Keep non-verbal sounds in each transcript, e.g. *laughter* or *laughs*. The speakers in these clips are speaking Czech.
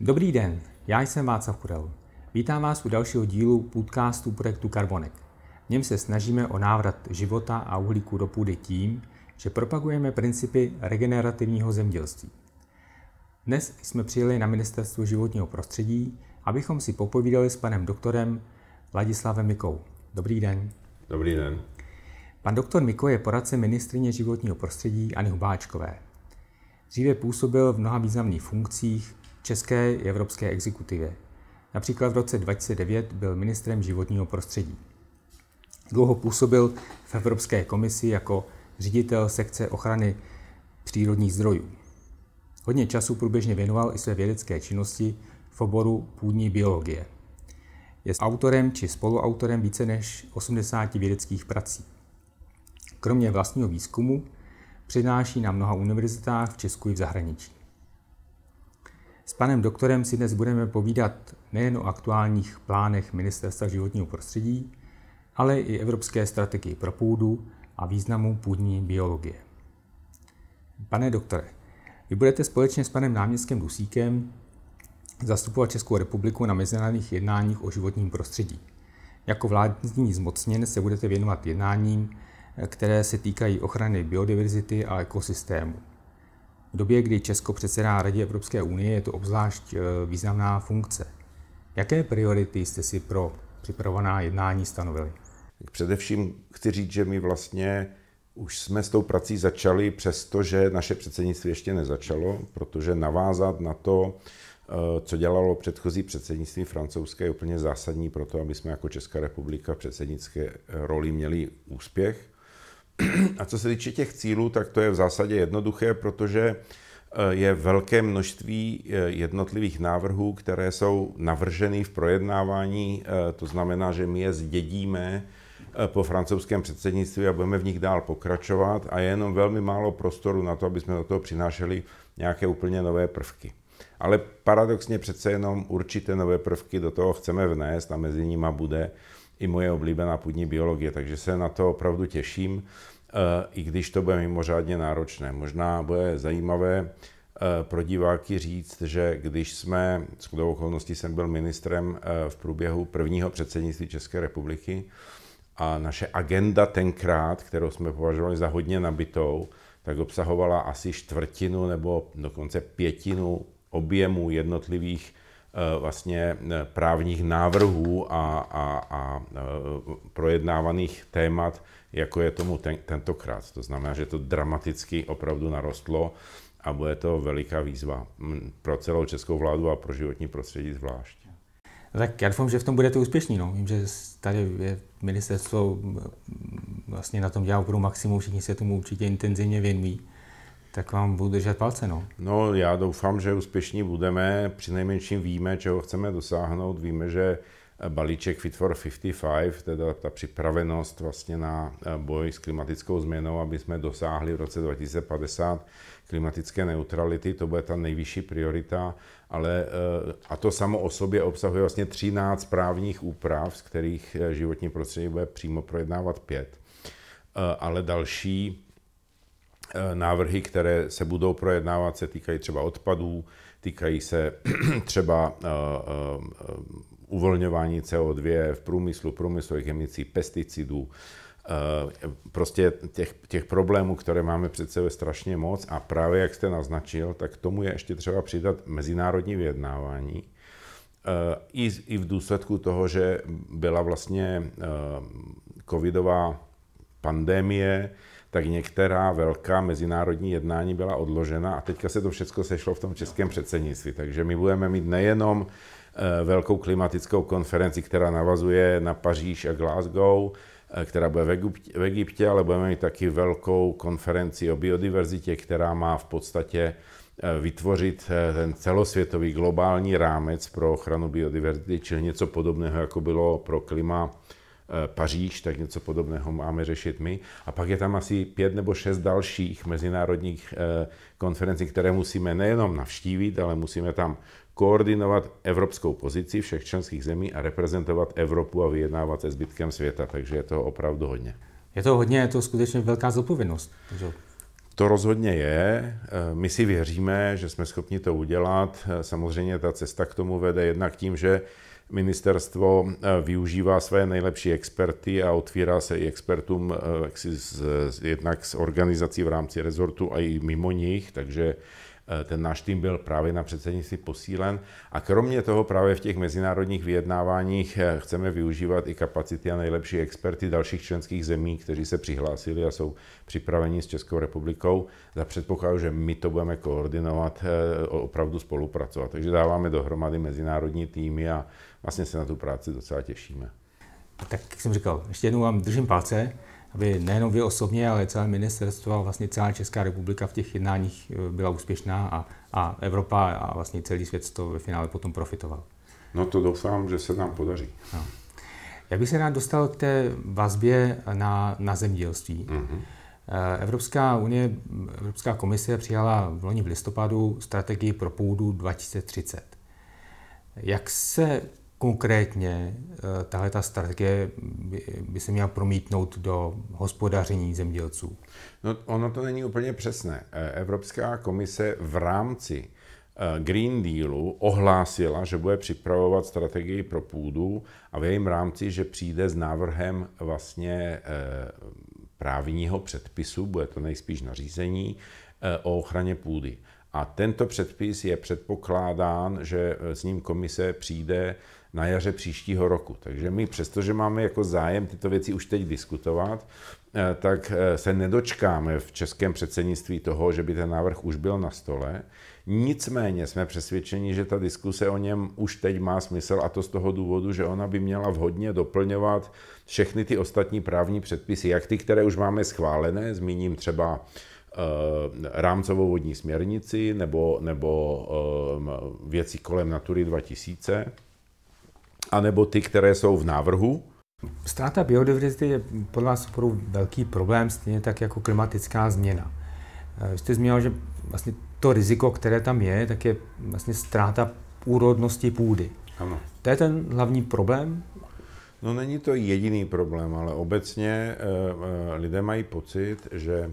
Dobrý den, já jsem Václav Kurel. Vítám vás u dalšího dílu podcastu projektu Karbonek. V něm se snažíme o návrat života a uhlíku do půdy tím, že propagujeme principy regenerativního zemědělství. Dnes jsme přijeli na Ministerstvo životního prostředí, abychom si popovídali s panem doktorem Ladislavem Mikou. Dobrý den. Dobrý den. Pan doktor Miko je poradce ministrině životního prostředí Ani Hubáčkové. Dříve působil v mnoha významných funkcích, české i evropské exekutivě. Například v roce 2009 byl ministrem životního prostředí. Dlouho působil v Evropské komisi jako ředitel sekce ochrany přírodních zdrojů. Hodně času průběžně věnoval i své vědecké činnosti v oboru půdní biologie. Je autorem či spoluautorem více než 80 vědeckých prací. Kromě vlastního výzkumu přednáší na mnoha univerzitách v Česku i v zahraničí. S panem doktorem si dnes budeme povídat nejen o aktuálních plánech Ministerstva životního prostředí, ale i evropské strategii pro půdu a významu půdní biologie. Pane doktore, vy budete společně s panem náměstkem Dusíkem zastupovat Českou republiku na mezinárodních jednáních o životním prostředí. Jako vládní zmocněn se budete věnovat jednáním, které se týkají ochrany biodiverzity a ekosystému. V době, kdy Česko předsedá Radě Evropské unie, je to obzvlášť eh, významná funkce. Jaké priority jste si pro připravovaná jednání stanovili? Především chci říct, že my vlastně už jsme s tou prací začali, přestože naše předsednictví ještě nezačalo, protože navázat na to, eh, co dělalo předchozí předsednictví francouzské, je úplně zásadní pro to, aby jsme jako Česká republika v předsednické roli měli úspěch. A co se týče těch cílů, tak to je v zásadě jednoduché, protože eh, je velké množství eh, jednotlivých návrhů, které jsou navrženy v projednávání, eh, to znamená, že my je zdědíme po francouzském předsednictví a budeme v nich dál pokračovat a je jenom velmi málo prostoru na to, aby jsme do toho přinášeli nějaké úplně nové prvky. Ale paradoxně přece jenom určité nové prvky do toho chceme vnést a mezi nimi bude i moje oblíbená půdní biologie, takže se na to opravdu těším, e, i když to bude mimořádně náročné. Možná bude zajímavé e, pro diváky říct, že když jsme, s okolností jsem byl ministrem e, v průběhu prvního předsednictví České republiky a naše agenda tenkrát, kterou jsme považovali za hodně nabitou, tak obsahovala asi čtvrtinu nebo dokonce pětinu objemu jednotlivých Eh, vlastně eh, právních návrhů a, a, a eh, projednávaných témat, jako je tomu ten, tentokrát. To znamená, že to dramaticky opravdu narostlo a bude to veliká výzva mm, pro celou českou vládu a pro životní prostředí zvlášť. Tak já doufám, že v tom budete úspěšní. No. Vím, že tady je ministerstvo mm, vlastně na tom dělá opravdu maximum, všichni se tomu určitě intenzivně věnují tak vám budu držet palce. No. no já doufám, že úspěšní budeme, při nejmenším víme, čeho chceme dosáhnout, víme, že eh, balíček Fit for 55, teda ta připravenost vlastně na eh, boj s klimatickou změnou, aby jsme dosáhli v roce 2050 klimatické neutrality, to bude ta nejvyšší priorita, ale eh, a to samo o sobě obsahuje vlastně 13 právních úprav, z kterých životní prostředí bude přímo projednávat pět. Ale další Eh, návrhy, které se budou projednávat, se týkají třeba odpadů, týkají se *clears throat* třeba eh, eh, uvolňování CO2 v průmyslu, průmyslových emisí, pesticidů, prostě těch, těch problémů, které máme před sebe strašně moc a právě jak jste naznačil, tak tomu je ještě třeba přidat mezinárodní vyjednávání, i, i v důsledku toho, že byla vlastně covidová pandémie, tak některá velká mezinárodní jednání byla odložena a teďka se to všechno sešlo v tom českém předsednictví. Takže my budeme mít nejenom eh, velkou klimatickou konferenci, která navazuje na Paříž a Glasgow, eh, která bude v Egyptě, ale budeme mít taky velkou konferenci o biodiverzitě, která má v podstatě eh, vytvořit ten celosvětový globální rámec pro ochranu biodiverzity, čili něco podobného, jako bylo pro klima Eh, Paříž, tak něco podobného máme řešit my. A pak je tam asi pět nebo šest dalších mezinárodních eh, konferencí, které musíme nejenom navštívit, ale musíme tam koordinovat evropskou pozici všech členských zemí a reprezentovat Evropu a vyjednávat se zbytkem světa. Takže je to opravdu hodně. Je to hodně, je to skutečně velká zodpovědnost. To rozhodně je. Eh, my si věříme, že jsme schopni to udělat. Samozřejmě ta cesta k tomu vede jednak tím, že Ministerstvo eh, využívá své nejlepší experty a otvírá se i expertům eh, jaksi z, jednak z organizací v rámci rezortu a i mimo nich, takže eh, ten náš tým byl právě na předsednictví posílen a kromě toho právě v těch mezinárodních vyjednáváních chceme využívat i kapacity a nejlepší experty dalších členských zemí, kteří se přihlásili a jsou připraveni s Českou republikou za předpokladu, že my to budeme koordinovat, opravdu spolupracovat. Takže dáváme dohromady mezinárodní týmy a vlastně se na tu práci docela těšíme. Tak jak jsem říkal, ještě jednou vám držím palce, aby nejenom vy osobně, ale celé ministerstvo a vlastně celá Česká republika v těch jednáních eh, byla úspěšná a, a Evropa a vlastně celý svět to ve finále potom profitoval. No to doufám, že se nám podaří. No. Já bych se rád dostal k té vazbě na, na zemědělství. Mm-hmm. Evropská unie, Evropská komise přijala v loni v listopadu strategii pro půdu 2030. Jak se konkrétně eh, tahle ta strategie by se měla promítnout do hospodaření zemědělců? No, ono to není úplně přesné. Eh, Evropská komise v rámci eh, Green Dealu ohlásila, že bude připravovat strategii pro půdu a v jejím rámci, že přijde s návrhem vlastně právního předpisu, bude to nejspíš nařízení, o ochraně půdy. A tento předpis je předpokládán, že s ním komise přijde na jaře příštího roku. Takže my, přestože máme jako zájem tyto věci už teď diskutovat, eh, tak eh, se nedočkáme v českém předsednictví toho, že by ten návrh už byl na stole. Nicméně jsme přesvědčeni, že ta diskuse o něm už teď má smysl a to z toho důvodu, že ona by měla vhodně doplňovat všechny ty ostatní právní předpisy, jak ty, které už máme schválené, zmíním třeba eh, rámcovou vodní směrnici nebo, nebo věci kolem Natury 2000, anebo ty, které jsou v návrhu? Ztráta biodiverzity je podle vás opravdu velký problém, stejně tak jako klimatická změna. Eh, vy jste zmínil, že vlastně to riziko, které tam je, tak je vlastně ztráta úrodnosti půdy. Ano. To je ten hlavní problém? No není to jediný problém, ale obecně eh, eh, lidé mají pocit, že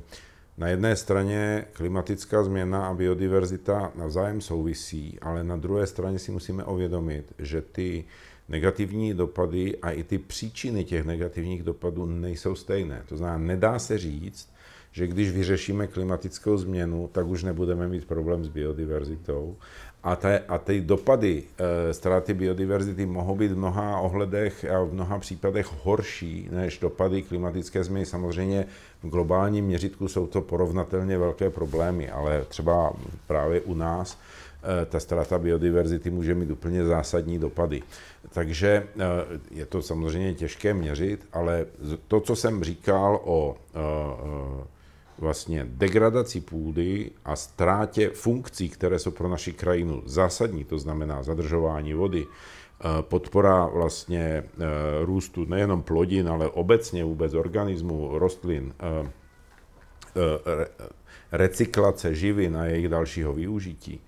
na jedné straně klimatická změna a biodiverzita navzájem souvisí, ale na druhé straně si musíme uvědomit, že ty negativní dopady a i ty příčiny těch negativních dopadů nejsou stejné. To znamená, nedá se říct, že když vyřešíme klimatickou změnu, tak už nebudeme mít problém s biodiverzitou a, te, a ty dopady e, ztráty biodiverzity mohou být v mnoha ohledech a v mnoha případech horší než dopady klimatické změny. Samozřejmě v globálním měřitku jsou to porovnatelně velké problémy, ale třeba právě u nás e, ta ztráta biodiverzity může mít úplně zásadní dopady. Takže e, je to samozřejmě těžké měřit, ale to, co jsem říkal o e, vlastně degradaci půdy a ztrátě funkcí, které jsou pro naši krajinu zásadní, to znamená zadržování vody, eh, podpora vlastně eh, růstu nejenom plodin, ale obecně vůbec organismů, rostlin, eh, recyklace živin a jejich dalšího využití,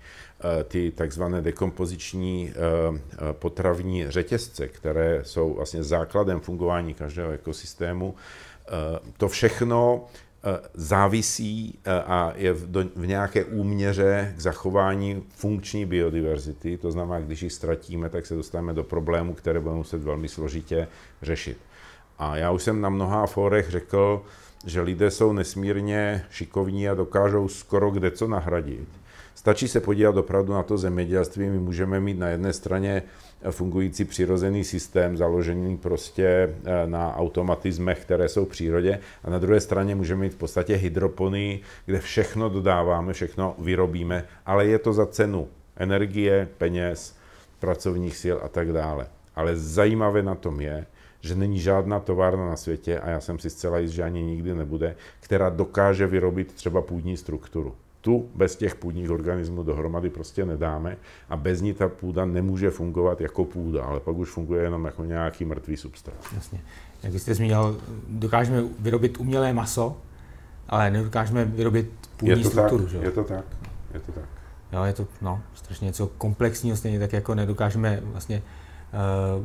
ty takzvané dekompoziční potravní řetězce, které jsou vlastně základem fungování každého ekosystému, to všechno závisí eh, a je v, do, v nějaké úměře k zachování funkční biodiverzity. To znamená, když ji ztratíme, tak se dostaneme do problému, které budeme muset velmi složitě řešit. A já už jsem na mnoha fórech řekl, že lidé jsou nesmírně šikovní a dokážou skoro kde co nahradit. Stačí se podívat opravdu na to zemědělství. My můžeme mít na jedné straně eh, fungující přirozený systém, založený prostě eh, na automatismech, které jsou v přírodě, a na druhé straně můžeme mít v podstatě hydroponii, kde všechno dodáváme, všechno vyrobíme, ale je to za cenu energie, peněz, pracovních sil a tak dále. Ale zajímavé na tom je, že není žádná továrna na světě, a já jsem si zcela jist, že ani nikdy nebude, která dokáže vyrobit třeba půdní strukturu tu bez těch půdních organismů dohromady prostě nedáme a bez ní ta půda nemůže fungovat jako půda, ale pak už funguje jenom jako nějaký mrtvý substrát. Jasně. Jak jste zmínil, dokážeme vyrobit umělé maso, ale nedokážeme vyrobit půdní je to strukturu. Tak, že? Je to tak, je to tak. Jo, je to no, strašně něco komplexního, stejně tak jako nedokážeme vlastně uh,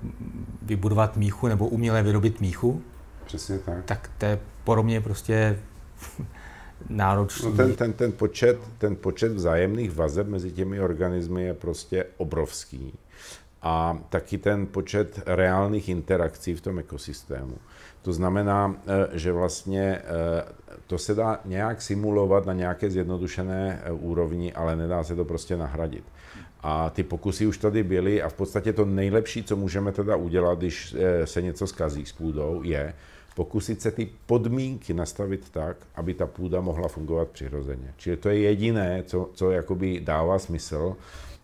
vybudovat míchu nebo uměle vyrobit míchu. Přesně tak. Tak to je podobně prostě náročný. No ten, ten, ten, počet, ten počet vzájemných vazeb mezi těmi organismy je prostě obrovský. A taky ten počet reálných interakcí v tom ekosystému. To znamená, eh, že vlastně eh, to se dá nějak simulovat na nějaké zjednodušené eh, úrovni, ale nedá se to prostě nahradit. A ty pokusy už tady byly a v podstatě to nejlepší, co můžeme teda udělat, když se něco skazí s půdou, je, pokusit se ty podmínky nastavit tak, aby ta půda mohla fungovat přirozeně. Čili to je jediné, co, co jakoby dává smysl.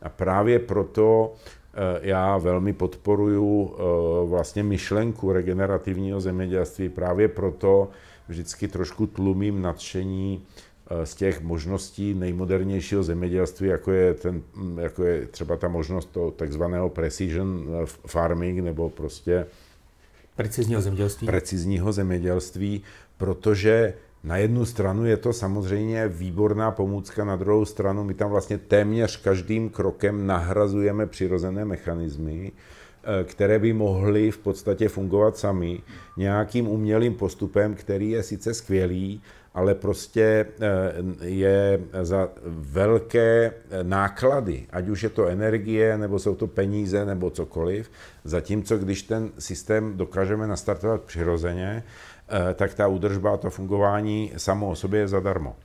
A právě proto eh, já velmi podporuju eh, vlastně myšlenku regenerativního zemědělství. Právě proto vždycky trošku tlumím nadšení eh, z těch možností nejmodernějšího zemědělství, jako je, ten, mm, jako je třeba ta možnost toho takzvaného precision farming, nebo prostě Precizního zemědělství. Precizního zemědělství, protože na jednu stranu je to samozřejmě výborná pomůcka, na druhou stranu my tam vlastně téměř každým krokem nahrazujeme přirozené mechanismy, eh, které by mohly v podstatě fungovat sami nějakým umělým postupem, který je sice skvělý, ale prostě eh, je za velké eh, náklady, ať už je to energie, nebo jsou to peníze, nebo cokoliv. Zatímco když ten systém dokážeme nastartovat přirozeně, eh, tak ta údržba a to fungování samo o sobě je zadarmo.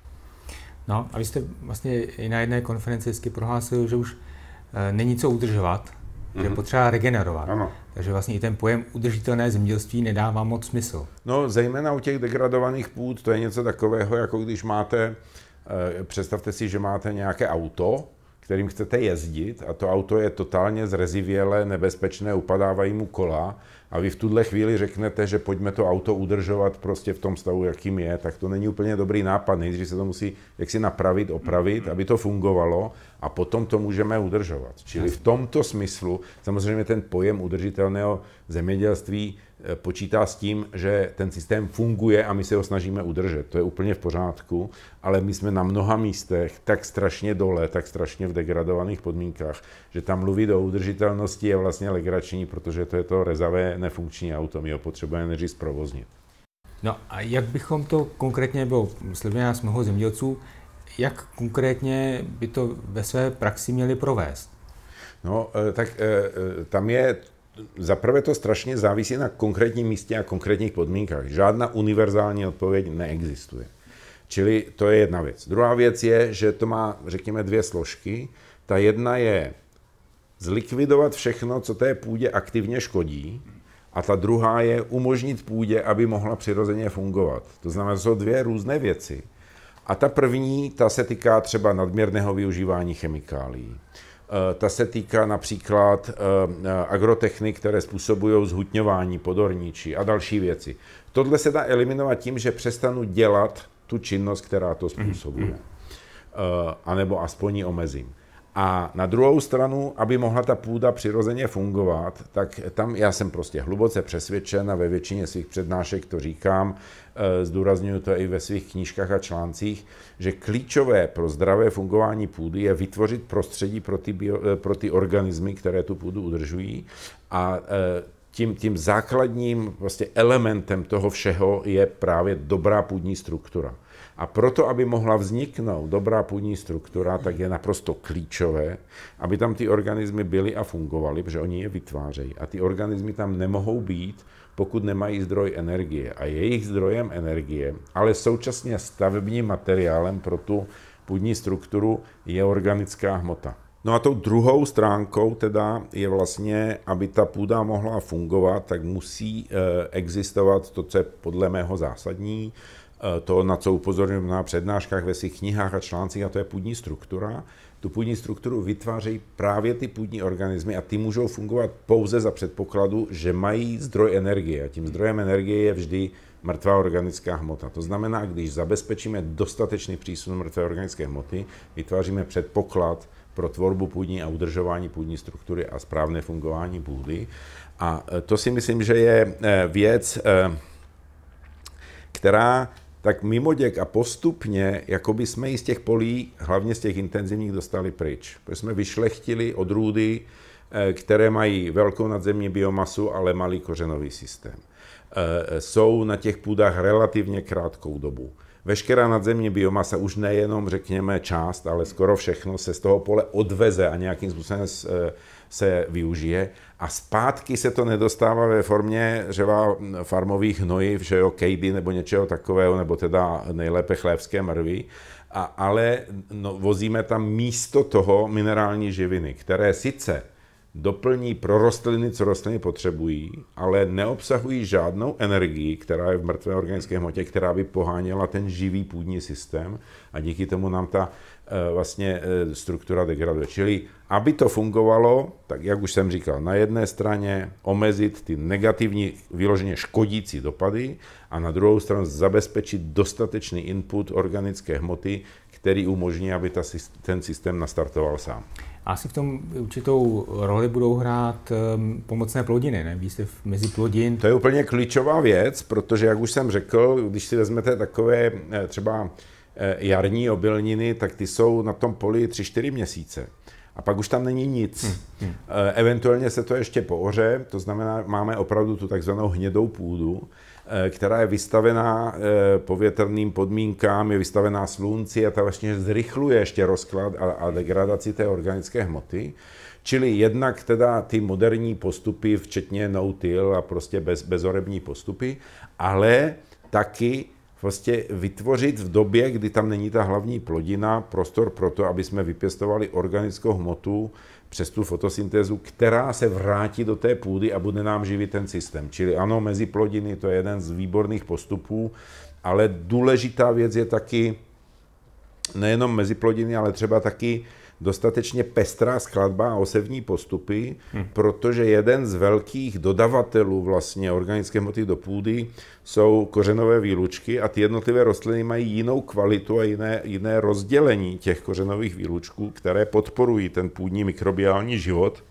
No a vy jste vlastně i na jedné konferenci vždycky prohlásil, že už není co udržovat, mm-hmm. je mhm. potřeba regenerovat. Ano. Takže vlastně i ten pojem udržitelné zemědělství nedává moc smysl. No, zejména u těch degradovaných půd, to je něco takového, jako když máte, eh, představte si, že máte nějaké auto, kterým chcete jezdit a to auto je totálně zrezivělé, nebezpečné, upadávají mu kola a vy v tuhle chvíli řeknete, že pojďme to auto udržovat prostě v tom stavu, jakým je, tak to není úplně dobrý nápad. Nejdřív se to musí jaksi napravit, opravit, aby to fungovalo a potom to můžeme udržovat. Čili v tomto smyslu samozřejmě ten pojem udržitelného zemědělství počítá s tím, že ten systém funguje a my se ho snažíme udržet. To je úplně v pořádku, ale my jsme na mnoha místech tak strašně dole, tak strašně v degradovaných podmínkách, že tam mluvit o udržitelnosti je vlastně legrační, protože to je to rezavé nefunkční auto, my ho potřebujeme než zprovoznit. No a jak bychom to konkrétně, bylo sleduje nás mnoho zemědělců, jak konkrétně by to ve své praxi měli provést? No, eh, tak eh, eh, tam je zaprvé to strašně závisí na konkrétním místě a konkrétních podmínkách. Žádná univerzální odpověď neexistuje. Čili to je jedna věc. Druhá věc je, že to má, řekněme, dvě složky. Ta jedna je zlikvidovat všechno, co té půdě aktivně škodí, a ta druhá je umožnit půdě, aby mohla přirozeně fungovat. To znamená, že jsou dvě různé věci. A ta první, ta se týká třeba nadměrného využívání chemikálií. Eh, ta se týká například eh, agrotechnik, které způsobují zhutňování podorníčí a další věci. Tohle se dá eliminovat tím, že přestanu dělat tu činnost, která to způsobuje. Mm, mm. eh, a nebo aspoň ji omezím. A na druhou stranu, aby mohla ta půda přirozeně fungovat, tak tam já jsem prostě hluboce přesvědčen a ve většině svých přednášek to říkám, Eh, zdůraznuju to i ve svých knížkách a článcích, že klíčové pro zdravé fungování půdy je vytvořit prostředí pro ty, bio, eh, pro ty organismy, které tu půdu udržují a eh, tím, tím základním vlastně elementem toho všeho je právě dobrá půdní struktura. A proto, aby mohla vzniknout dobrá půdní struktura, tak je naprosto klíčové, aby tam ty organismy byly a fungovaly, protože oni je vytvářejí. A ty organismy tam nemohou být, pokud nemají zdroj energie. A jejich zdrojem energie, ale současně stavebním materiálem pro tu půdní strukturu je organická hmota. No a tou druhou stránkou teda je vlastně, aby ta půda mohla fungovat, tak musí eh, existovat to, co je podle mého zásadní, eh, to, na co upozorňuji na přednáškách, ve svých knihách a článcích, a to je půdní struktura tu půdní strukturu vytvářejí právě ty půdní organismy a ty můžou fungovat pouze za předpokladu, že mají zdroj energie. A tím zdrojem energie je vždy mrtvá organická hmota. To znamená, když zabezpečíme dostatečný přísun mrtvé organické hmoty, vytváříme předpoklad pro tvorbu půdní a udržování půdní struktury a správné fungování půdy. A e, to si myslím, že je e, věc, e, která tak mimoděk a postupně jakoby jsme ji z těch polí, hlavně z těch intenzivních, dostali pryč. Protože jsme vyšlechtili odrůdy, eh, které mají velkou nadzemní biomasu, ale malý kořenový systém. Eh, jsou na těch půdách relativně krátkou dobu. Veškerá nadzemní biomasa, už nejenom řekněme část, ale skoro všechno se z toho pole odveze a nějakým způsobem eh, se využije. A zpátky se to nedostává ve formě třeba farmových hnojiv, že jo, kejdy nebo něčeho takového, nebo teda nejlépe chlévské mrvy. a, ale no, vozíme tam místo toho minerální živiny, které sice doplní pro rostliny, co rostliny potřebují, ale neobsahují žádnou energii, která je v mrtvé organické hmotě, která by poháněla ten živý půdní systém a díky tomu nám ta Eh, vlastně eh, struktura degraduje. Čili aby to fungovalo, tak jak už jsem říkal, na jedné straně omezit ty negativní, vyloženě škodící dopady a na druhou stranu zabezpečit dostatečný input organické hmoty, který umožní, aby ta, ten systém nastartoval sám. Asi v tom určitou roli budou hrát eh, pomocné plodiny, ne? Výstev mezi plodin. To je úplně klíčová věc, protože, jak už jsem řekl, když si vezmete takové třeba Eh, jarní obilniny, tak ty jsou na tom poli 3-4 měsíce. A pak už tam není nic. Hmm. hmm. Eh, eventuálně se to ještě pohoře, to znamená, máme opravdu tu takzvanou hnědou půdu, eh, která je vystavená povětrným podmínkám, je vystavená slunci a ta vlastně zrychluje ještě rozklad a, a degradaci té organické hmoty. Čili jednak teda ty moderní postupy, včetně no-till a prostě bez, bezorební postupy, ale taky vlastně vytvořit v době, kdy tam není ta hlavní plodina, prostor pro to, aby jsme vypěstovali organickou hmotu přes tu fotosyntézu, která se vrátí do té půdy a bude nám živit ten systém. Čili ano, mezi plodiny to je jeden z výborných postupů, ale důležitá věc je taky nejenom mezi plodiny, ale třeba taky dostatečně pestrá skladba a osevní postupy, hmm. protože jeden z velkých dodavatelů vlastně organické hmoty do půdy jsou kořenové výlučky a ty jednotlivé rostliny mají jinou kvalitu a jiné, jiné rozdělení těch kořenových výlučků, které podporují ten půdní mikrobiální život.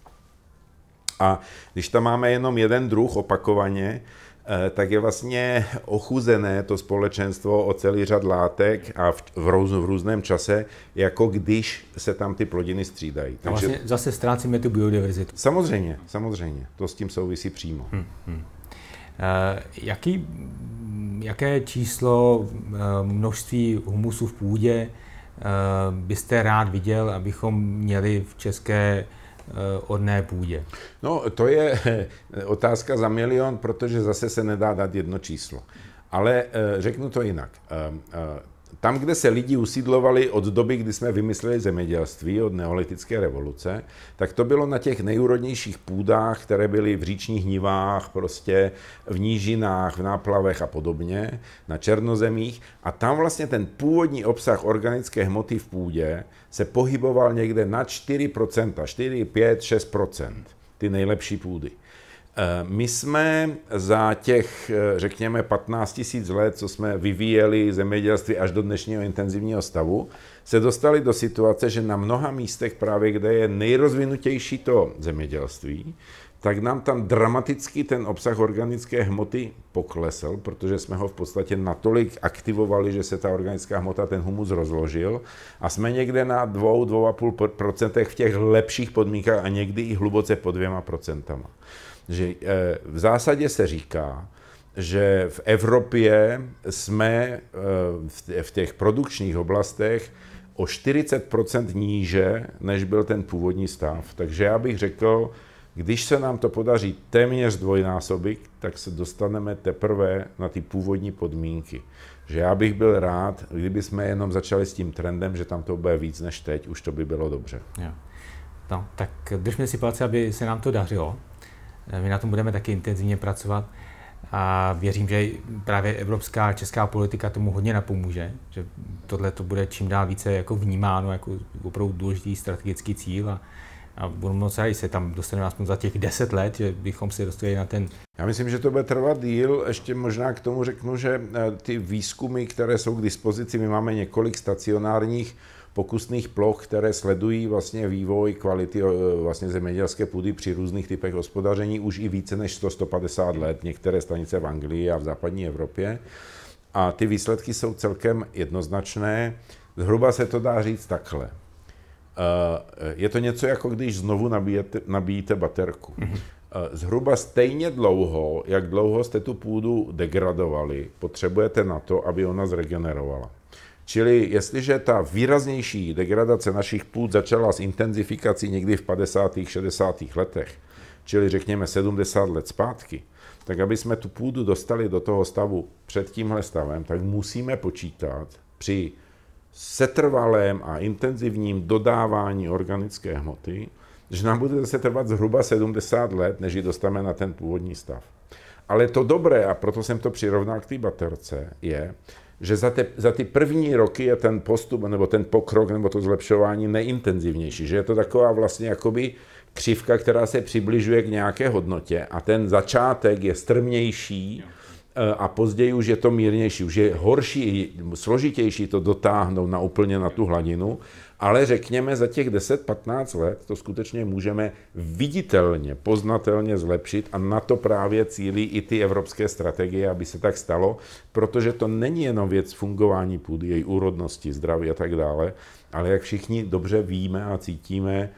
A když tam máme jenom jeden druh opakovaně, Eh, tak je vlastně ochuzené to společenstvo o celý řad látek a v, v, růz, v různém čase, jako když se tam ty plodiny střídají. Takže... A vlastně zase ztrácíme tu biodiverzitu. Samozřejmě, samozřejmě. To s tím souvisí přímo. Hmm, hmm. Uh, jaký, jaké číslo uh, množství humusu v půdě uh, byste rád viděl, abychom měli v České Eh, odné půdě? No, to je eh, otázka za milion, protože zase se nedá dát jedno číslo. Ale eh, řeknu to jinak. Tam, kde se lidi usídlovali od doby, kdy jsme vymysleli zemědělství, od neolitické revoluce, tak to bylo na těch nejúrodnějších půdách, které byly v říčních nivách, prostě v nížinách, v náplavech a podobně, na černozemích. A tam vlastně ten původní obsah organické hmoty v půdě se pohyboval někde na 4%, 4, 5, 6%, ty nejlepší půdy. Eh, my jsme za těch, eh, řekněme, 15 000 let, co jsme vyvíjeli zemědělství až do dnešního intenzivního stavu, se dostali do situace, že na mnoha místech právě, kde je nejrozvinutější to zemědělství, tak nám tam dramaticky ten obsah organické hmoty poklesl, protože jsme ho v podstatě natolik aktivovali, že se ta organická hmota, ten humus rozložil a jsme někde na 2-2,5% v těch lepších podmínkách a někdy i hluboce pod 2%. Že eh, v zásadě se říká, že v Evropě jsme eh, v těch produkčních oblastech o 40% níže, než byl ten původní stav. Takže já bych řekl, když se nám to podaří téměř dvojnásobit, tak se dostaneme teprve na ty původní podmínky. Že já bych byl rád, kdyby jsme jenom začali s tím trendem, že tam to bude víc než teď, už to by bylo dobře. Jo. No, tak držme si palce, aby se nám to dařilo. My na tom budeme taky intenzivně pracovat a věřím, že právě evropská a česká politika tomu hodně napomůže, že tohle to bude čím dál více jako vnímáno jako opravdu důležitý strategický cíl a a budu moc rádi se tam dostaneme aspoň za těch 10 let, že bychom si dostali na ten... Já myslím, že to bude trvat díl. Ještě možná k tomu řeknu, že eh, ty výzkumy, které jsou k dispozici, my máme několik stacionárních pokusných ploch, které sledují vlastně vývoj kvality eh, vlastně zemědělské půdy při různých typech hospodaření už i více než 100-150 let, některé stanice v Anglii a v západní Evropě. A ty výsledky jsou celkem jednoznačné. Zhruba se to dá říct takhle. Eh, je to něco jako když znovu nabíjete, nabíjíte baterku. Eh, zhruba stejně dlouho, jak dlouho jste tu půdu degradovali, potřebujete na to, aby ona zregenerovala. Čili jestliže ta výraznější degradace našich půd začala s intenzifikací někdy v 50. 60. letech, čili řekněme 70 let zpátky, tak aby jsme tu půdu dostali do toho stavu před tímhle stavem, tak musíme počítat při setrvalém a intenzivním dodávání organické hmoty, že nám bude zase trvat zhruba 70 let, než ji dostaneme na ten původní stav. Ale to dobré, a proto jsem to přirovnal k té baterce, je, že za, te, za ty první roky je ten postup, nebo ten pokrok, nebo to zlepšování neintenzivnější, že je to taková vlastně jakoby křivka, která se přibližuje k nějaké hodnotě a ten začátek je strmější, jo Eh, a později už je to mírnější, už je horší, složitější to dotáhnout na úplně na tu hladinu, ale řekněme za těch 10-15 let to skutečně můžeme viditelně, poznatelně zlepšit a na to právě cílí i ty evropské strategie, aby se tak stalo, protože to není jenom věc fungování půdy, její úrodnosti, zdraví a tak dále, ale jak všichni dobře víme a cítíme,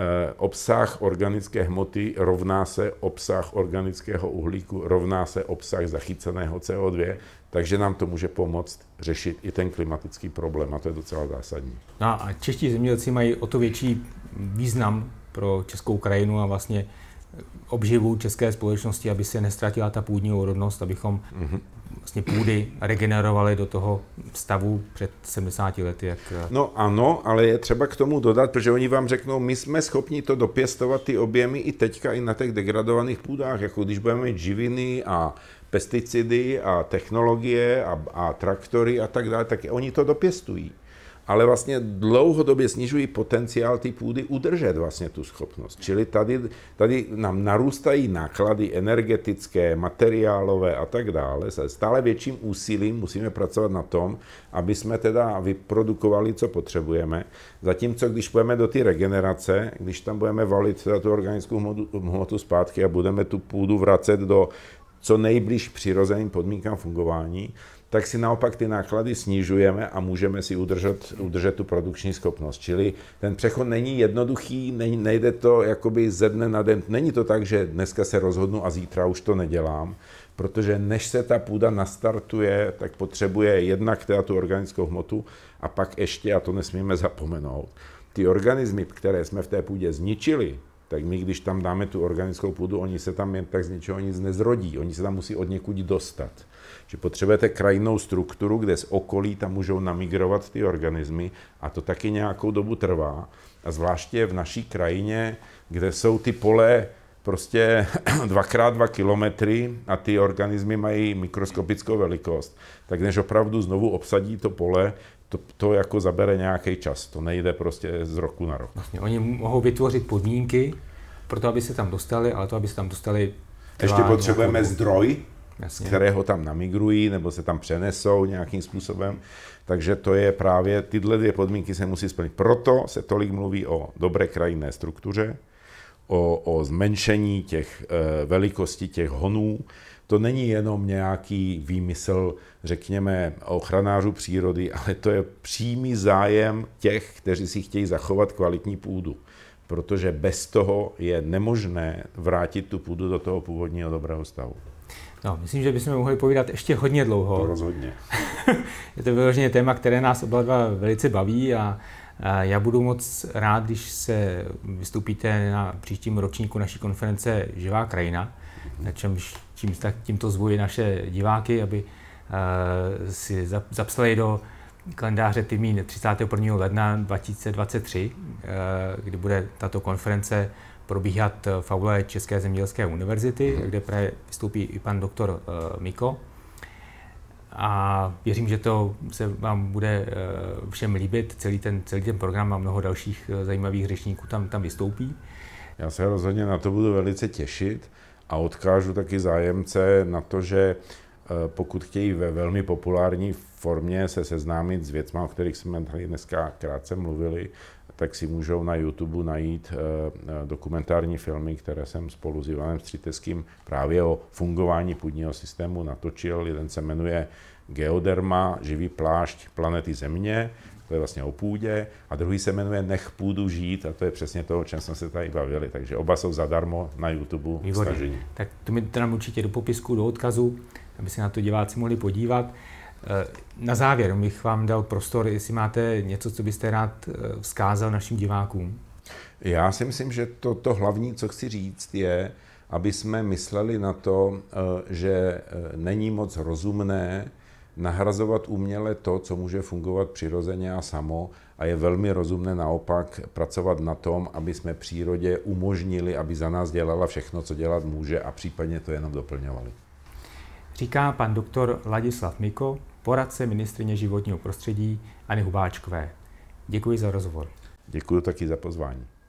Eh, obsah organické hmoty rovná se obsah organického uhlíku, rovná se obsah zachyceného CO2, takže nám to může pomoct řešit i ten klimatický problém a to je docela zásadní. No a čeští zemědělci mají o to větší význam pro českou krajinu a vlastně obživu české společnosti, aby se nestratila ta půdní úrodnost, abychom mm-hmm vlastně půdy regenerovaly do toho stavu před 70 lety. Jak... Eh, no ano, ale je třeba k tomu dodat, protože oni vám řeknou, my jsme schopni to dopěstovat ty objemy i teďka i na těch degradovaných půdách, jako když budeme mít živiny a pesticidy a technologie a, a traktory a tak dále, tak oni to dopěstují ale vlastně dlouhodobě snižují potenciál ty půdy udržet vlastně tu schopnost. Čili tady, tady nám narůstají náklady energetické, materiálové a tak dále. Se stále větším úsilím musíme pracovat na tom, aby jsme teda vyprodukovali, co potřebujeme. Zatímco, když půjdeme do té regenerace, když tam budeme valit teda tu organickou hmotu, hmotu zpátky a budeme tu půdu vracet do co nejbliž přirozeným podmínkám fungování, tak si naopak ty náklady snižujeme a můžeme si udržet, udržet tu produkční schopnost. Čili ten přechod není jednoduchý, nejde to jakoby ze dne na den. Není to tak, že dneska se rozhodnu a zítra už to nedělám, protože než se ta půda nastartuje, tak potřebuje jednak teda tu organickou hmotu a pak ještě, a to nesmíme zapomenout, ty organismy, které jsme v té půdě zničili, tak my, když tam dáme tu organickou půdu, oni se tam jen tak z ničeho nic nezrodí, oni se tam musí od někud dostat. Že potřebujete krajinnou strukturu, kde z okolí tam můžou namigrovat ty organismy a to taky nějakou dobu trvá. A zvláště v naší krajině, kde jsou ty pole prostě *clears throat* dvakrát dva kilometry a ty organismy mají mikroskopickou velikost, tak než opravdu znovu obsadí to pole, to, to jako zabere nějaký čas, to nejde prostě z roku na rok. Vlastně, oni mohou vytvořit podmínky pro to, aby se tam dostali, ale to, aby se tam dostali... Ještě potřebujeme nějakou... zdroj, Jasně. kterého tam namigrují nebo se tam přenesou nějakým způsobem. Takže to je právě, tyhle dvě podmínky se musí splnit. Proto se tolik mluví o dobré krajinné struktuře, o, o zmenšení těch e, velikosti těch honů. To není jenom nějaký výmysl, řekněme, ochranářů přírody, ale to je přímý zájem těch, kteří si chtějí zachovat kvalitní půdu. Protože bez toho je nemožné vrátit tu půdu do toho původního dobrého stavu. No, myslím, že bychom mohli povídat ještě hodně dlouho. To rozhodně. *laughs* je to vyloženě téma, které nás oba dva velice baví a já budu moc rád, když se vystoupíte na příštím ročníku naší konference Živá krajina, na čemž tím, tak tímto zvuji naše diváky, aby eh, si zapsali do kalendáře Tymín 31. ledna 2023, eh, kdy bude tato konference probíhat v aule České zemědělské univerzity, kde vystoupí i pan doktor eh, Miko a věřím, že to se vám bude eh, všem líbit. Celý ten, celý ten program a mnoho dalších eh, zajímavých řečníků tam, tam vystoupí. Já se rozhodně na to budu velice těšit a odkážu taky zájemce na to, že eh, pokud chtějí ve velmi populární formě se seznámit s věcmi, o kterých jsme tady dneska krátce mluvili, tak si můžou na YouTube najít eh, eh, dokumentární filmy, které jsem spolu s Ivanem Střiteským právě o fungování půdního systému natočil. Jeden se jmenuje Geoderma, živý plášť planety Země, to je vlastně o půdě, a druhý se jmenuje Nech půdu žít, a to je přesně to, o čem jsme se tady bavili. Takže oba jsou zadarmo na YouTube Výborně. stažení. Tak to mi teda určitě do popisku, do odkazu, aby se na to diváci mohli podívat. Eh, na závěr bych vám dal prostor, jestli máte něco, co byste rád eh, vzkázal našim divákům. Já si myslím, že to, to hlavní, co chci říct, je, aby jsme mysleli na to, eh, že není moc rozumné nahrazovat uměle to, co může fungovat přirozeně a samo a je velmi rozumné naopak pracovat na tom, aby jsme přírodě umožnili, aby za nás dělala všechno, co dělat může a případně to jenom doplňovali. Říká pan doktor Ladislav Miko, poradce ministrině životního prostředí Ani Hubáčkové. Děkuji za rozhovor. Děkuji taky za pozvání.